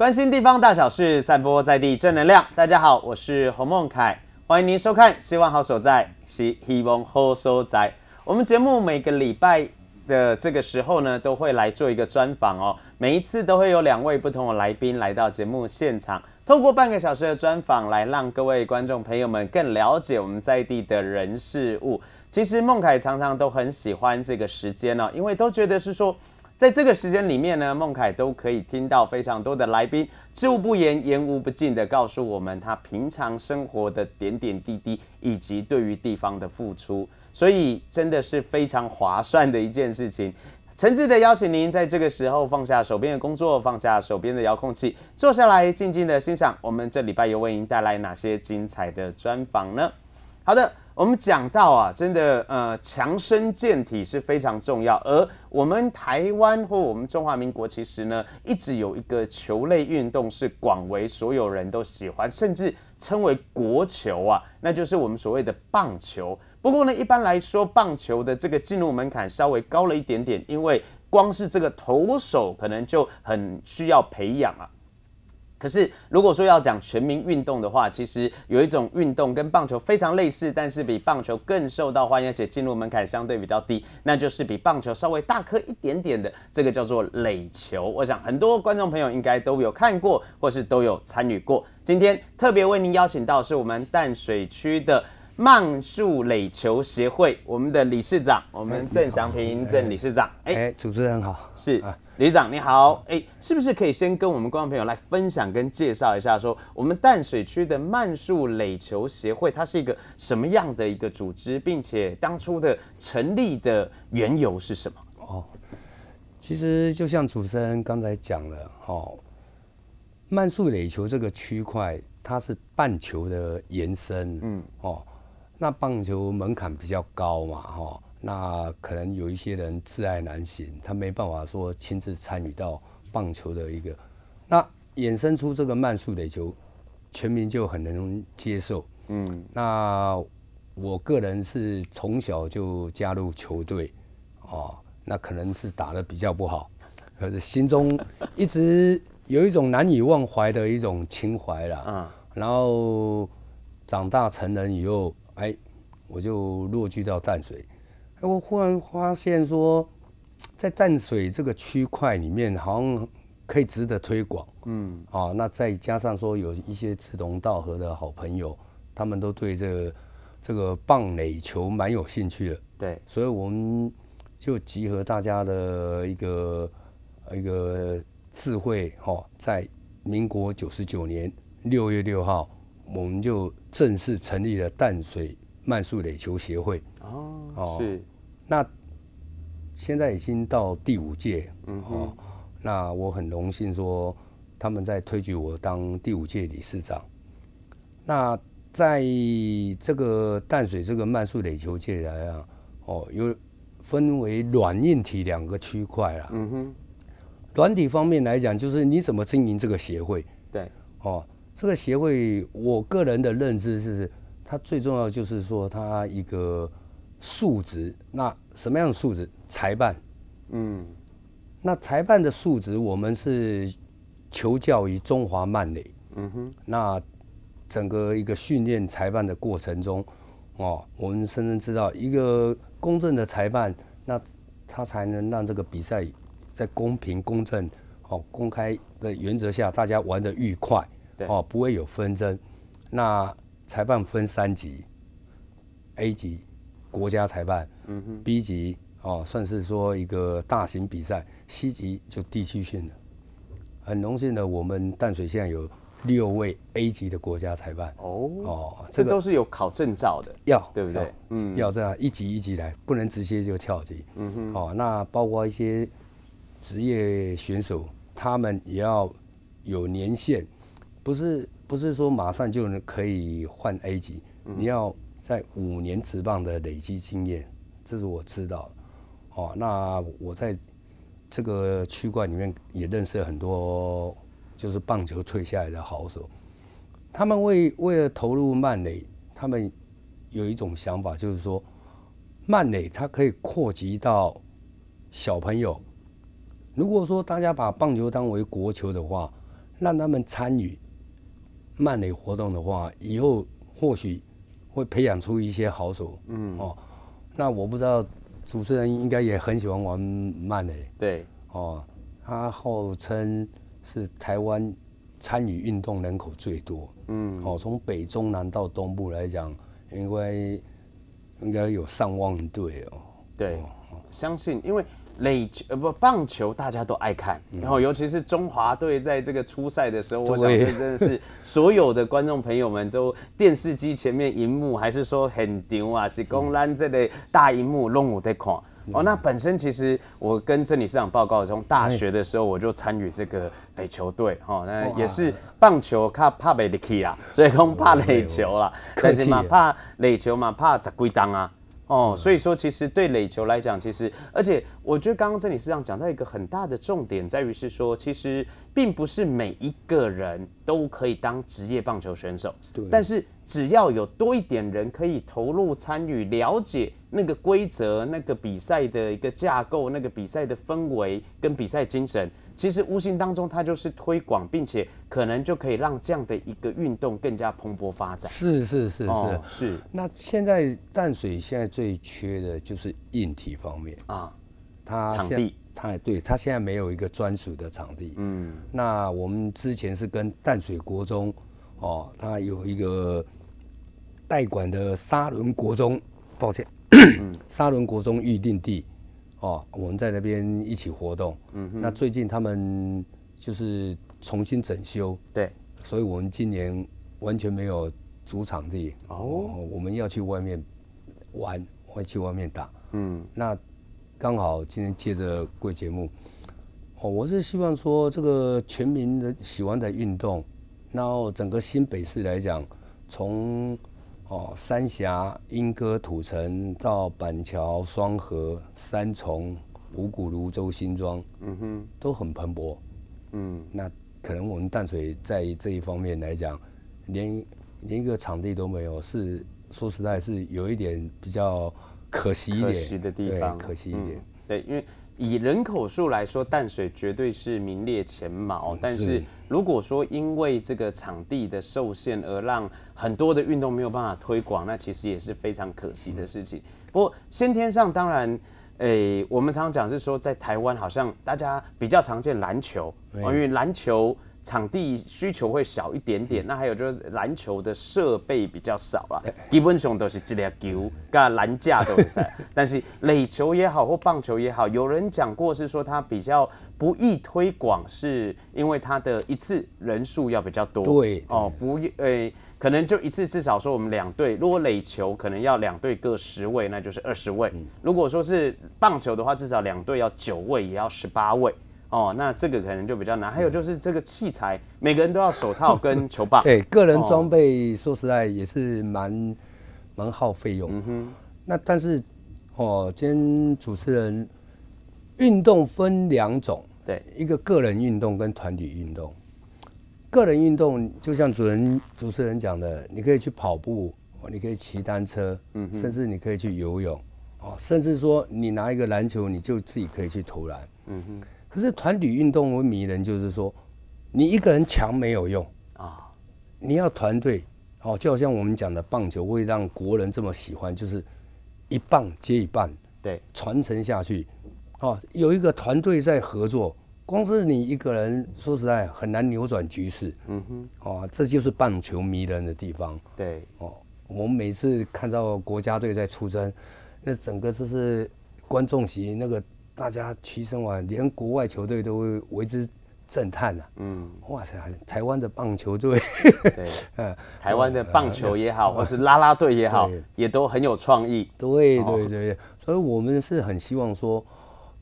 关心地方大小事，散播在地正能量。大家好，我是洪孟凯，欢迎您收看《希望好所在》。《希希望好所在》我们节目每个礼拜的这个时候呢，都会来做一个专访哦。每一次都会有两位不同的来宾来到节目现场，透过半个小时的专访，来让各位观众朋友们更了解我们在地的人事物。其实孟凯常常都很喜欢这个时间呢，因为都觉得是说。在这个时间里面呢，孟凯都可以听到非常多的来宾，知无不言，言无不尽的告诉我们他平常生活的点点滴滴，以及对于地方的付出，所以真的是非常划算的一件事情。诚挚的邀请您在这个时候放下手边的工作，放下手边的遥控器，坐下来静静的欣赏我们这礼拜又为您带来哪些精彩的专访呢？好的。我们讲到啊，真的，呃，强身健体是非常重要。而我们台湾或我们中华民国，其实呢，一直有一个球类运动是广为所有人都喜欢，甚至称为国球啊，那就是我们所谓的棒球。不过呢，一般来说，棒球的这个进入门槛稍微高了一点点，因为光是这个投手可能就很需要培养啊。可是，如果说要讲全民运动的话，其实有一种运动跟棒球非常类似，但是比棒球更受到欢迎，而且进入门槛相对比较低，那就是比棒球稍微大颗一点点的，这个叫做垒球。我想很多观众朋友应该都有看过，或是都有参与过。今天特别为您邀请到是我们淡水区的。曼速垒球协会，我们的理事长，我们郑祥平郑理事长，哎，主持人好，是，理事长你好，哎，是不是可以先跟我们观众朋友来分享跟介绍一下，说我们淡水区的曼速垒球协会，它是一个什么样的一个组织，并且当初的成立的缘由是什么？哦，其实就像主持人刚才讲了，哦，曼速垒球这个区块，它是半球的延伸，嗯，哦。那棒球门槛比较高嘛，哈，那可能有一些人挚爱难行，他没办法说亲自参与到棒球的一个，那衍生出这个慢速垒球，全民就很能接受，嗯，那我个人是从小就加入球队，哦，那可能是打得比较不好，可是心中一直有一种难以忘怀的一种情怀了，嗯，然后长大成人以后。哎，我就落居到淡水，哎，我忽然发现说，在淡水这个区块里面，好像可以值得推广。嗯，啊，那再加上说有一些志同道合的好朋友，他们都对这个、这个棒垒球蛮有兴趣的。对，所以我们就集合大家的一个一个智慧，哦，在民国九十九年六月六号。我们就正式成立了淡水慢速垒球协会。哦，是。那现在已经到第五届，嗯哼。那我很荣幸说他们在推举我当第五届理事长。那在这个淡水这个慢速垒球界来啊，哦，有分为软硬体两个区块啦。嗯哼。软体方面来讲，就是你怎么经营这个协会？对。哦。这个协会，我个人的认知是，它最重要就是说，它一个素质。那什么样的素质？裁判。嗯。那裁判的素质，我们是求教于中华曼垒。嗯哼。那整个一个训练裁判的过程中，哦，我们深深知道，一个公正的裁判，那他才能让这个比赛在公平、公正、哦、公开的原则下，大家玩得愉快。哦，不会有纷争。那裁判分三级：A 级，国家裁判；B 级，哦，算是说一个大型比赛；C 级就地区性了。很荣幸的，我们淡水现在有六位 A 级的国家裁判。哦，这都是有考证照的，要对不对？嗯，要这样一级一级来，不能直接就跳级。哦，那包括一些职业选手，他们也要有年限。不是不是说马上就能可以换 A 级，你要在五年职棒的累积经验，这是我知道。哦，那我在这个区块里面也认识很多就是棒球退下来的好手，他们为为了投入曼垒，他们有一种想法，就是说曼垒它可以扩及到小朋友。如果说大家把棒球当为国球的话，让他们参与。慢垒活动的话，以后或许会培养出一些好手。嗯哦，那我不知道主持人应该也很喜欢玩慢垒。对哦，他号称是台湾参与运动人口最多。嗯哦，从北中南到东部来讲，应该应该有上万队哦。对，相信因为。垒球呃不棒球大家都爱看，然后尤其是中华队在这个初赛的时候，我想队真的是 所有的观众朋友们都电视机前面荧幕还是说很牛啊，是公然这类大荧幕弄我的看哦。那本身其实我跟这里市长报告从大学的时候我就参与这个垒球队哦，那也是棒球怕怕垒球啊，所以恐怕垒球啦，但是嘛怕垒球嘛怕十几档啊。哦，所以说其实对垒球来讲，其实而且我觉得刚刚郑理事上讲到一个很大的重点，在于是说，其实并不是每一个人都可以当职业棒球选手，对。但是只要有多一点人可以投入参与，了解那个规则、那个比赛的一个架构、那个比赛的氛围跟比赛精神。其实无形当中，它就是推广，并且可能就可以让这样的一个运动更加蓬勃发展。是是是是是。那现在淡水现在最缺的就是硬体方面啊，它场地，它对，它现在没有一个专属的场地。嗯，那我们之前是跟淡水国中，哦，它有一个代管的沙伦国中，抱歉，沙伦国中预定地。哦，我们在那边一起活动。嗯那最近他们就是重新整修。对。所以，我们今年完全没有主场地。哦。我们要去外面玩，要去外面打。嗯。那刚好今天借着贵节目，哦，我是希望说这个全民的喜欢的运动，然后整个新北市来讲，从。哦，三峡、英歌、土城到板桥、双河、三重、五股、泸州、新庄，嗯哼，都很蓬勃。嗯，那可能我们淡水在这一方面来讲，连连一个场地都没有，是说实在，是有一点比较可惜一点的地方，可惜一点。对，因为。以人口数来说，淡水绝对是名列前茅。但是，如果说因为这个场地的受限而让很多的运动没有办法推广，那其实也是非常可惜的事情。不过，先天上当然，诶，我们常常讲是说，在台湾好像大家比较常见篮球，因为篮球。场地需求会小一点点，那还有就是篮球的设备比较少啦，基本上都是这个球、篮架，都但是垒球也好或棒球也好，有人讲过是说它比较不易推广，是因为它的一次人数要比较多。对哦，不，诶，可能就一次至少说我们两队，如果垒球可能要两队各十位，那就是二十位；如果说是棒球的话，至少两队要九位，也要十八位。哦，那这个可能就比较难。还有就是这个器材，每个人都要手套跟球棒。对，个人装备说实在也是蛮蛮耗费用。嗯哼。那但是哦，今天主持人运动分两种，对，一个个人运动跟团体运动。个人运动就像主人主持人讲的，你可以去跑步你可以骑单车，嗯甚至你可以去游泳哦，甚至说你拿一个篮球，你就自己可以去投篮，嗯哼。可是团体运动会迷人，就是说，你一个人强没有用啊，你要团队，哦。就好像我们讲的棒球会让国人这么喜欢，就是一棒接一棒，对，传承下去，哦，有一个团队在合作，光是你一个人，说实在很难扭转局势，嗯哼，哦，这就是棒球迷人的地方，对，哦，我们每次看到国家队在出征，那整个就是观众席那个。大家提升完，连国外球队都会为之震撼呐。嗯，哇塞，台湾的棒球队，嗯，台湾的棒球也好，或是拉拉队也好，也都很有创意。对对对，所以我们是很希望说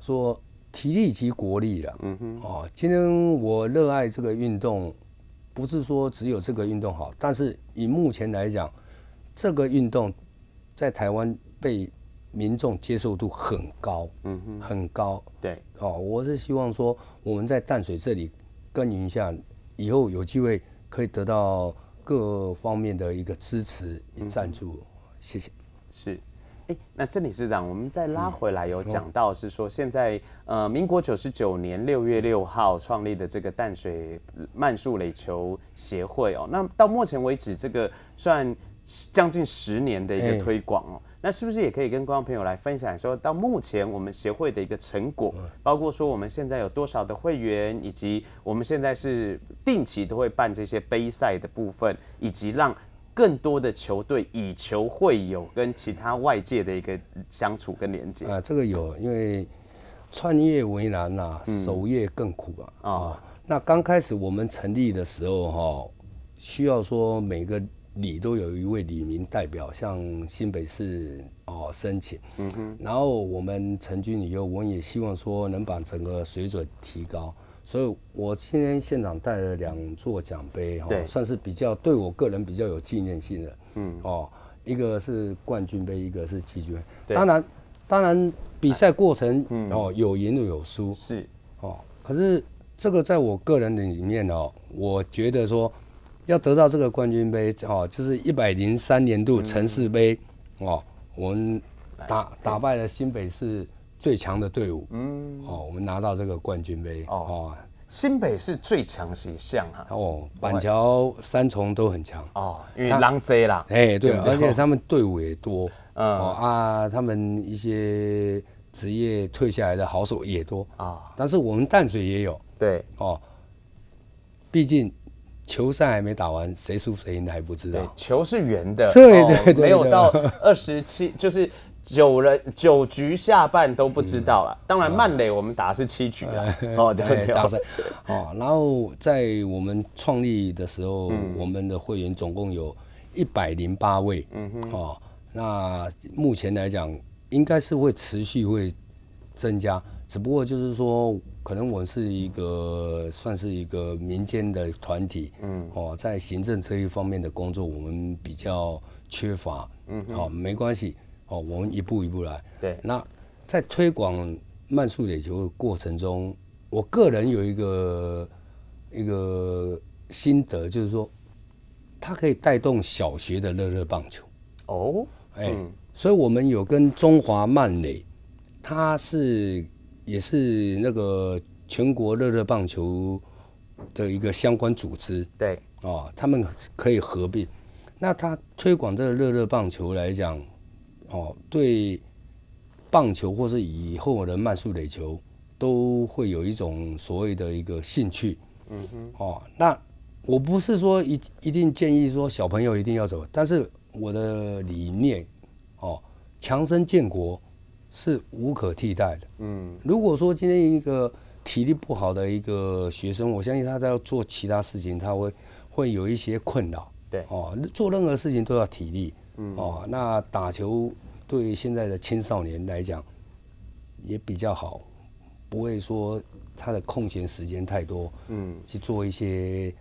说提力及国力了。嗯哼，哦，今天我热爱这个运动，不是说只有这个运动好，但是以目前来讲，这个运动在台湾被。民众接受度很高，嗯哼，很高，对，哦，我是希望说我们在淡水这里耘一下以后有机会可以得到各方面的一个支持、赞助，谢谢。是，哎，那郑理事长，我们再拉回来有讲到是说，现在呃，民国九十九年六月六号创立的这个淡水慢速垒球协会哦，那到目前为止，这个算将近十年的一个推广哦。那是不是也可以跟观众朋友来分享，说到目前我们协会的一个成果，包括说我们现在有多少的会员，以及我们现在是定期都会办这些杯赛的部分，以及让更多的球队以球会友，跟其他外界的一个相处跟连接啊，这个有，因为创业为难呐，守业更苦啊啊，那刚开始我们成立的时候哈，需要说每个。里都有一位李明代表向新北市哦申请，嗯然后我们成军以后，我也希望说能把整个水准提高，所以，我今天现场带了两座奖杯哈，算是比较对我个人比较有纪念性的，嗯哦，一个是冠军杯，一个是季军杯，当然，当然比赛过程哦有赢又有输，是哦，可是这个在我个人里面哦，我觉得说。要得到这个冠军杯哦，就是一百零三年度城市杯哦，我们打打败了新北市最强的队伍，嗯，哦，我们拿到这个冠军杯哦，新北市最强是一项哈哦，板桥三重都很强哦，因为人啦，哎对，而且他们队伍也多，嗯，啊，他们一些职业退下来的好手也多啊，但是我们淡水也有对哦，毕竟。球赛还没打完，谁输谁赢的还不知道。球是圆的，对对对，没有到 二十七，就是九人九局下半都不知道了。当然，曼雷我们打是七局啊，哦，对对赛。哦，然后在我们创立的时候，我们的会员总共有一百零八位，嗯哼，哦，那目前来讲应该是会持续会增加，只不过就是说。可能我是一个算是一个民间的团体，嗯，哦，在行政这一方面的工作，我们比较缺乏，嗯，好，没关系，哦，我们一步一步来。对，那在推广慢速垒球的过程中，我个人有一个一个心得，就是说，它可以带动小学的热热棒球。哦，哎，所以我们有跟中华曼垒，它是。也是那个全国热热棒球的一个相关组织，对，哦，他们可以合并。那他推广这个热热棒球来讲，哦，对棒球或是以后的慢速垒球，都会有一种所谓的一个兴趣。嗯哼，哦，那我不是说一一定建议说小朋友一定要走，但是我的理念，哦，强身健国。是无可替代的。嗯，如果说今天一个体力不好的一个学生，我相信他要做其他事情，他会会有一些困扰。对哦，做任何事情都要体力。嗯哦，那打球对现在的青少年来讲也比较好，不会说他的空闲时间太多。嗯，去做一些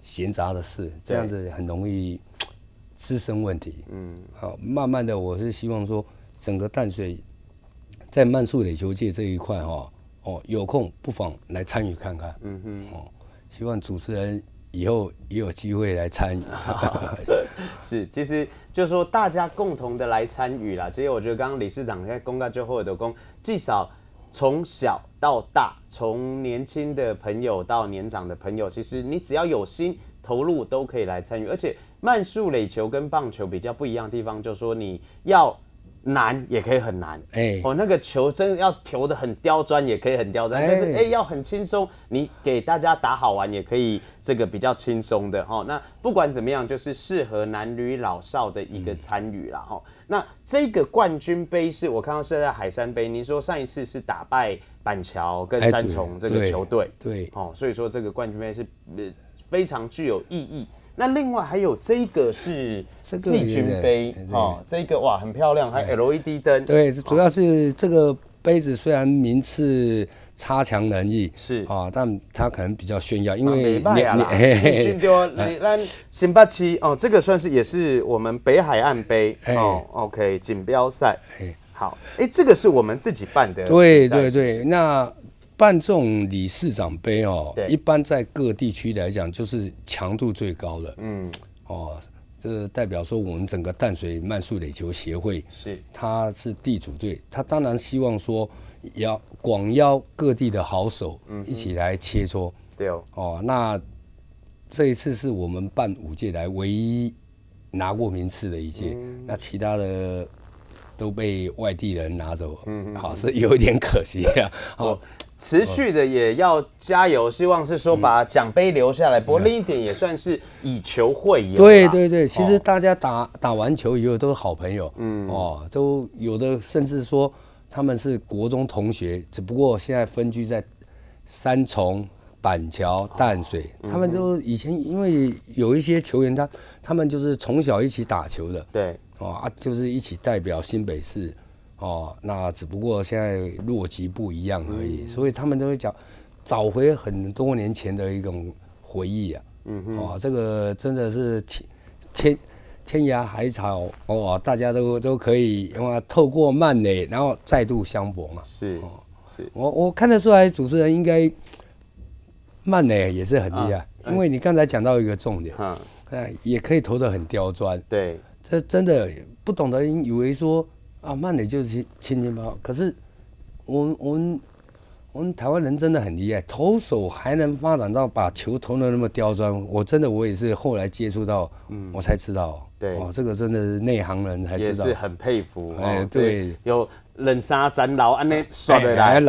闲杂的事，这样子很容易滋生问题。嗯，好，慢慢的，我是希望说整个淡水。在慢速垒球界这一块哈，哦，有空不妨来参与看看。嗯哼，哦，希望主持人以后也有机会来参与。是，其实就说大家共同的来参与啦。其实我觉得刚刚理事长在公告最后的公，至少从小到大，从年轻的朋友到年长的朋友，其实你只要有心投入，都可以来参与。而且慢速垒球跟棒球比较不一样的地方，就是说你要。难也可以很难，哎，哦，那个球真要球的很刁钻，也可以很刁钻，但是哎，要很轻松，你给大家打好玩也可以，这个比较轻松的哈。那不管怎么样，就是适合男女老少的一个参与了哈。那这个冠军杯是我看到是在海山杯，您说上一次是打败板桥跟三重这个球队，对，哦，所以说这个冠军杯是非常具有意义。那另外还有这个是细菌杯啊，这个哇很漂亮，还 LED 灯。对，主要是这个杯子虽然名次差强人意是啊，但它可能比较炫耀，因为也。你你丢，咱新北区哦，这个算是也是我们北海岸杯哦，OK 锦标赛。好，哎，这个是我们自己办的。对对对，那。办这种理事长杯哦，一般在各地区来讲就是强度最高的。嗯，哦，这代表说我们整个淡水慢速垒球协会是，他是地主队，他当然希望说要广邀各地的好手，嗯，一起来切磋。对哦，哦，那这一次是我们办五届来唯一拿过名次的一届，那其他的都被外地人拿走，嗯，好是有一点可惜啊，好，持续的也要加油，希望是说把奖杯留下来。不过另一点也算是以球会友，对对对。其实大家打打完球以后都是好朋友，嗯哦，都有的甚至说他们是国中同学，只不过现在分居在三重、板桥、淡水，他们都以前因为有一些球员，他他们就是从小一起打球的，对哦啊，就是一起代表新北市。哦，那只不过现在落局不一样而已，所以他们都会讲找回很多年前的一种回忆啊。嗯哦，这个真的是天天天涯海草哦，大家都都可以哇，透过曼雷然后再度相逢嘛。是是。我我看得出来，主持人应该曼雷也是很厉害，因为你刚才讲到一个重点，嗯，哎，也可以投的很刁钻。对，这真的不懂得以为说。啊，慢的就是轻轻抛。可是，我我们我们台湾人真的很厉害，投手还能发展到把球投的那么刁钻。我真的我也是后来接触到，我才知道，对，这个真的是内行人才知道，也是很佩服。哎，对，有。冷杀斩老安那耍得来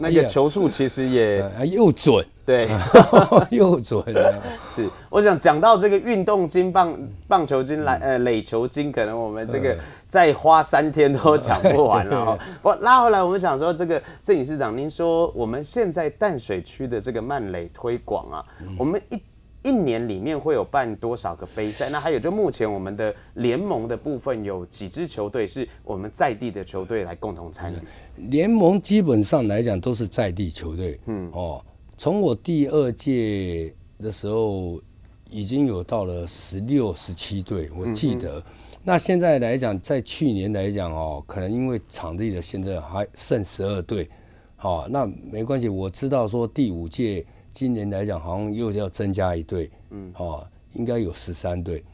那个球速其实也又准，对，又准。是，我想讲到这个运动金棒棒球金来，呃，垒球金，可能我们这个再花三天都讲不完了。哦，我拉回来，我们想说这个郑理事长，您说我们现在淡水区的这个慢垒推广啊，我们一。一年里面会有办多少个杯赛？那还有，就目前我们的联盟的部分有几支球队是我们在地的球队来共同参与。联盟基本上来讲都是在地球队。嗯哦，从我第二届的时候已经有到了十六、十七队，我记得。那现在来讲，在去年来讲哦，可能因为场地的，现在还剩十二队。好，那没关系，我知道说第五届。今年来讲，好像又要增加一队，嗯，哦，应该有十三队。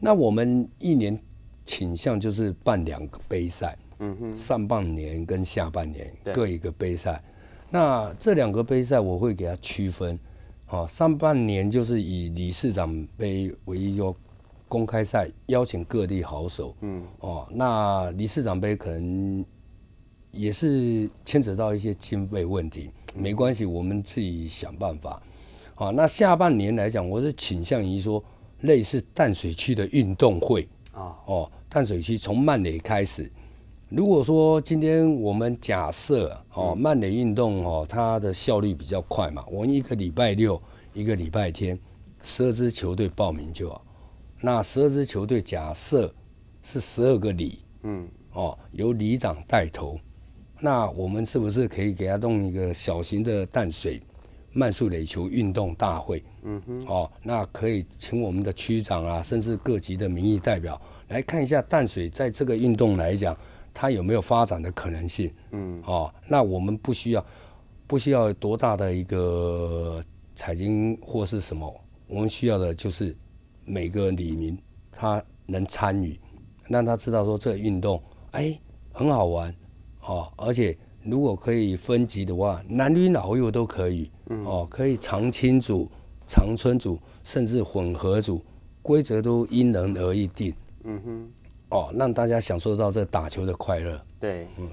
那我们一年倾向就是办两个杯赛，嗯哼，上半年跟下半年各一个杯赛。那这两个杯赛我会给他区分，哦，上半年就是以理事长杯为一个公开赛，邀请各地好手，嗯，哦，那理事长杯可能也是牵扯到一些经费问题。没关系，我们自己想办法。好，那下半年来讲，我是倾向于说类似淡水区的运动会啊。哦，淡水区从曼联开始。如果说今天我们假设哦，曼联运动哦，它的效率比较快嘛，我们一个礼拜六，一个礼拜天，十二支球队报名就好。那十二支球队假设是十二个里，嗯，哦，由里长带头。那我们是不是可以给他弄一个小型的淡水慢速垒球运动大会？嗯哼，哦，那可以请我们的区长啊，甚至各级的民意代表来看一下淡水在这个运动来讲，它有没有发展的可能性？嗯，哦，那我们不需要不需要多大的一个财经或是什么，我们需要的就是每个李民他能参与，让他知道说这个运动哎很好玩。哦，而且如果可以分级的话，男女老幼都可以哦，可以常青组、长春组，甚至混合组，规则都因人而异定。嗯哼，哦，让大家享受到这打球的快乐。对，嗯，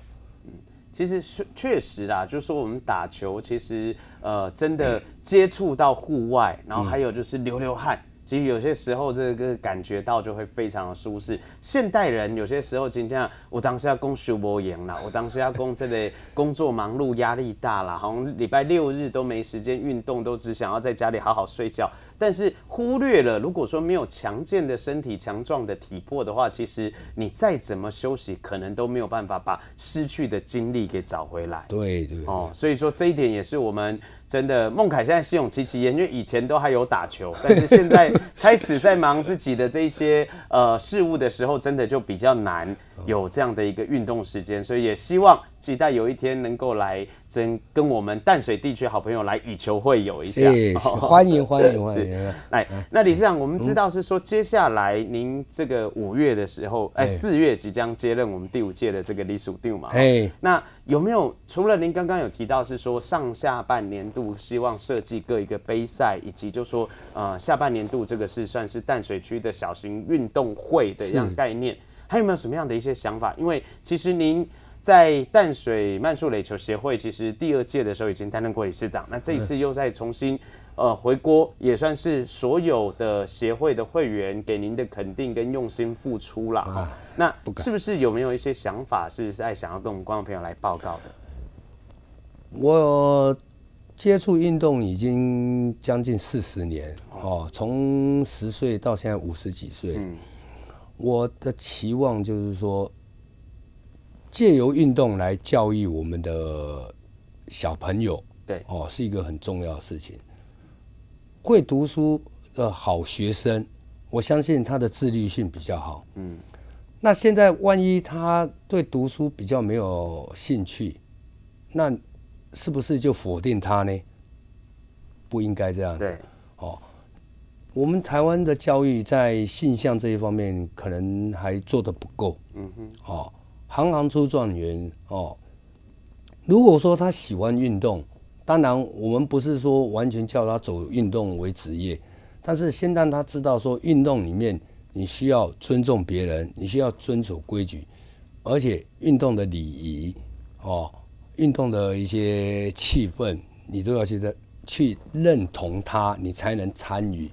其实确确实啦，就说我们打球，其实呃，真的接触到户外，然后还有就是流流汗。其实有些时候，这个感觉到就会非常的舒适。现代人有些时候，今天我当时要供修波言了，我当时要供这个工作忙碌、压力大了，好像礼拜六日都没时间运动，都只想要在家里好好睡觉。但是忽略了，如果说没有强健的身体、强壮的体魄的话，其实你再怎么休息，可能都没有办法把失去的精力给找回来。对对哦，所以说这一点也是我们。真的，孟凯现在心有戚戚，因为以前都还有打球，但是现在开始在忙自己的这些呃事物的时候，真的就比较难有这样的一个运动时间，所以也希望期待有一天能够来跟跟我们淡水地区好朋友来以球会友一下，欢迎欢迎欢迎！来，那李市长，我们知道是说接下来您这个五月的时候，哎，四月即将接任我们第五届的这个李事长嘛？哎，那。有没有除了您刚刚有提到是说上下半年度希望设计各一个杯赛，以及就说呃下半年度这个是算是淡水区的小型运动会的一样概念，还有没有什么样的一些想法？因为其实您在淡水慢速垒球协会其实第二届的时候已经担任过理事长，那这一次又再重新。呃，回锅也算是所有的协会的会员给您的肯定跟用心付出了。那是不是有没有一些想法是在想要跟我们观众朋友来报告的？我接触运动已经将近四十年哦，从十岁到现在五十几岁。我的期望就是说，借由运动来教育我们的小朋友，对哦，是一个很重要的事情。会读书的好学生，我相信他的自律性比较好。嗯，那现在万一他对读书比较没有兴趣，那是不是就否定他呢？不应该这样。对，哦，我们台湾的教育在性向这一方面可能还做得不够。嗯哼，哦，行行出状元哦。如果说他喜欢运动，当然，我们不是说完全叫他走运动为职业，但是先让他知道说，运动里面你需要尊重别人，你需要遵守规矩，而且运动的礼仪哦，运动的一些气氛，你都要去认去认同他，你才能参与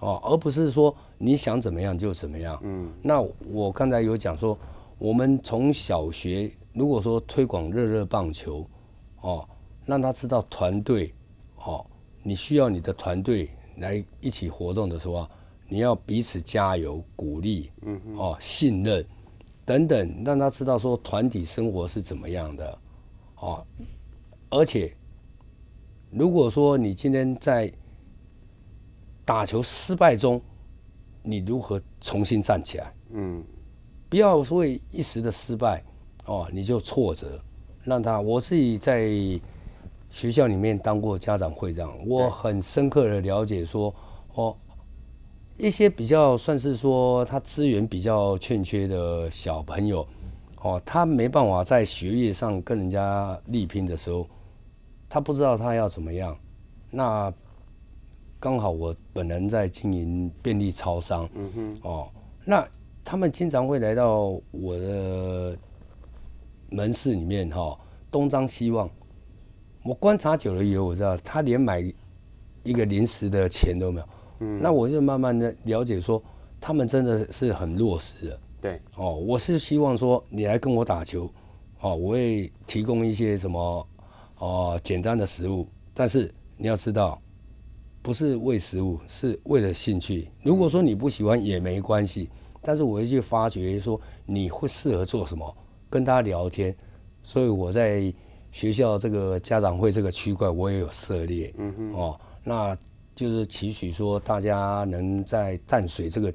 哦，而不是说你想怎么样就怎么样。嗯，那我刚才有讲说，我们从小学如果说推广热热棒球哦。让他知道团队，哦，你需要你的团队来一起活动的时候啊，你要彼此加油、鼓励，嗯，哦，信任等等，让他知道说团体生活是怎么样的，哦，而且，如果说你今天在打球失败中，你如何重新站起来？嗯，不要为一时的失败，哦，你就挫折，让他我自己在。学校里面当过家长会长，我很深刻的了解说，哦，一些比较算是说他资源比较欠缺的小朋友，哦，他没办法在学业上跟人家力拼的时候，他不知道他要怎么样。那刚好我本人在经营便利超商，嗯哦，那他们经常会来到我的门市里面哈，东张西望。我观察久了以后，我知道他连买一个零食的钱都没有。嗯，那我就慢慢的了解说，他们真的是很落实的。对，哦，我是希望说你来跟我打球，哦，我会提供一些什么哦简单的食物，但是你要知道，不是为食物，是为了兴趣。如果说你不喜欢也没关系，但是我会去发掘说你会适合做什么，跟他聊天。所以我在。学校这个家长会这个区块，我也有涉猎，嗯哦，那就是期许说大家能在淡水这个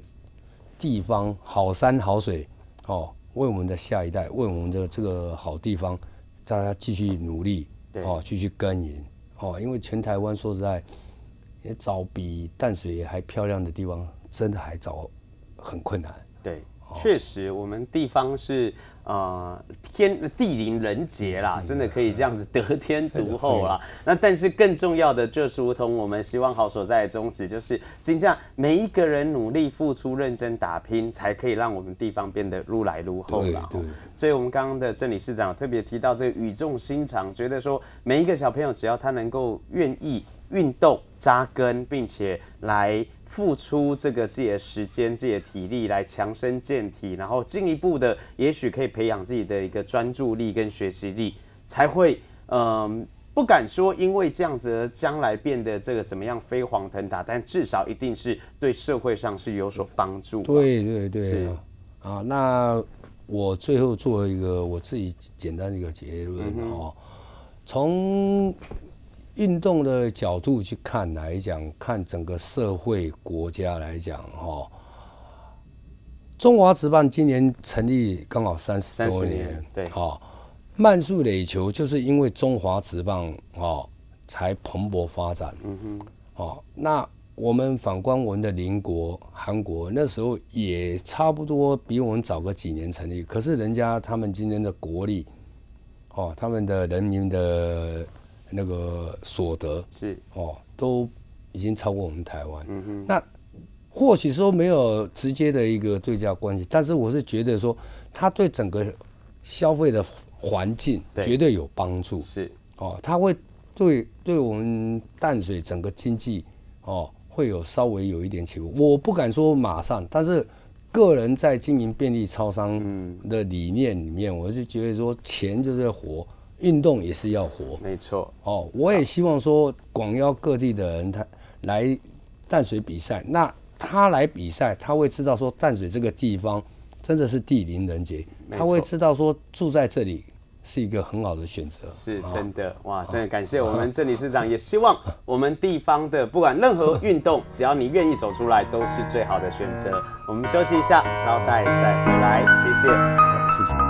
地方好山好水，哦，为我们的下一代，为我们的这个好地方，大家继续努力，哦，继续耕耘，哦，因为全台湾说实在，也找比淡水还漂亮的地方，真的还找很困难。对，确实，我们地方是。啊，天地灵人杰啦，真的可以这样子得天独厚啦。那但是更重要的就是，如同我们希望好所在宗旨，就是尽量每一个人努力付出、认真打拼，才可以让我们地方变得如来如后啦。所以我们刚刚的郑理事长特别提到这语重心长，觉得说每一个小朋友只要他能够愿意。运动扎根，并且来付出这个自己的时间、自己的体力来强身健体，然后进一步的，也许可以培养自己的一个专注力跟学习力，才会嗯不敢说因为这样子将来变得这个怎么样飞黄腾达，但至少一定是对社会上是有所帮助。对对对，啊，那我最后做一个我自己简单的一个结论哦，从。运动的角度去看来讲，看整个社会国家来讲，哈，中华职棒今年成立刚好三十周年，对，哈，慢速垒球就是因为中华职棒，哈，才蓬勃发展，嗯哼，哦，那我们反观我们的邻国韩国，那时候也差不多比我们早个几年成立，可是人家他们今天的国力，哦，他们的人民的。那个所得是哦，都已经超过我们台湾。嗯哼，那或许说没有直接的一个最佳关系，但是我是觉得说，它对整个消费的环境绝对有帮助。是哦，它会对对我们淡水整个经济哦会有稍微有一点起伏。我不敢说马上，但是个人在经营便利超商的理念里面，我是觉得说，钱就是活。运动也是要活，没错。哦，我也希望说广邀各地的人他来淡水比赛。那他来比赛，他会知道说淡水这个地方真的是地灵人杰，他会知道说住在这里是一个很好的选择。是真的，哇，真的感谢我们郑理事长，也希望我们地方的不管任何运动，只要你愿意走出来，都是最好的选择。我们休息一下，稍待再回来，谢谢，谢谢。